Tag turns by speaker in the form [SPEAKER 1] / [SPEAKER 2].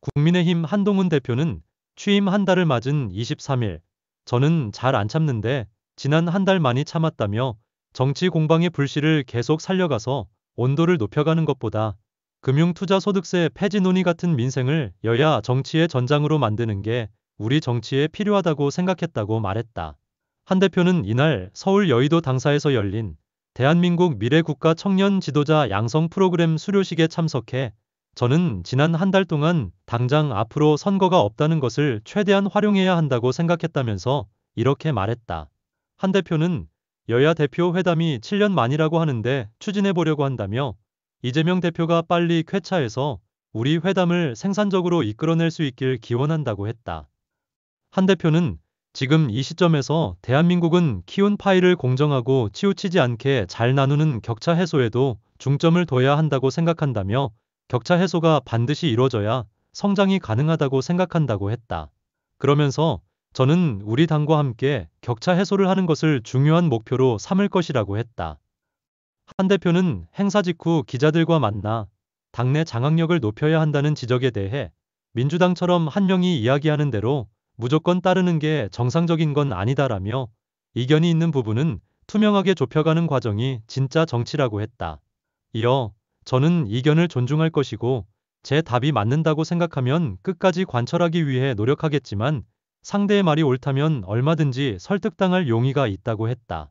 [SPEAKER 1] 국민의힘 한동훈 대표는 취임 한 달을 맞은 23일 저는 잘 안 참는데 지난 한 달 많이 참았다며 정치 공방의 불씨를 계속 살려가서 온도를 높여가는 것보다 금융투자소득세 폐지 논의 같은 민생을 여야 정치의 전장으로 만드는 게 우리 정치에 필요하다고 생각했다고 말했다. 한 대표는 이날 서울 여의도 당사에서 열린 대한민국 미래국가 청년 지도자 양성 프로그램 수료식에 참석해 저는 지난 한 달 동안 당장 앞으로 선거가 없다는 것을 최대한 활용해야 한다고 생각했다면서 이렇게 말했다. 한 대표는 여야 대표 회담이 7년 만이라고 하는데 추진해 보려고 한다며 이재명 대표가 빨리 쾌차해서 우리 회담을 생산적으로 이끌어낼 수 있길 기원한다고 했다. 한 대표는 지금 이 시점에서 대한민국은 키운 파일을 공정하고 치우치지 않게 잘 나누는 격차 해소에도 중점을 둬야 한다고 생각한다며 격차 해소가 반드시 이루어져야 성장이 가능하다고 생각한다고 했다. 그러면서 저는 우리 당과 함께 격차 해소를 하는 것을 중요한 목표로 삼을 것이라고 했다. 한 대표는 행사 직후 기자들과 만나 당내 장악력을 높여야 한다는 지적에 대해 민주당처럼 한 명이 이야기하는 대로 무조건 따르는 게 정상적인 건 아니다라며 이견이 있는 부분은 투명하게 좁혀가는 과정이 진짜 정치라고 했다. 이어 저는 이견을 존중할 것이고 제 답이 맞는다고 생각하면 끝까지 관철하기 위해 노력하겠지만 상대의 말이 옳다면 얼마든지 설득당할 용의가 있다고 했다.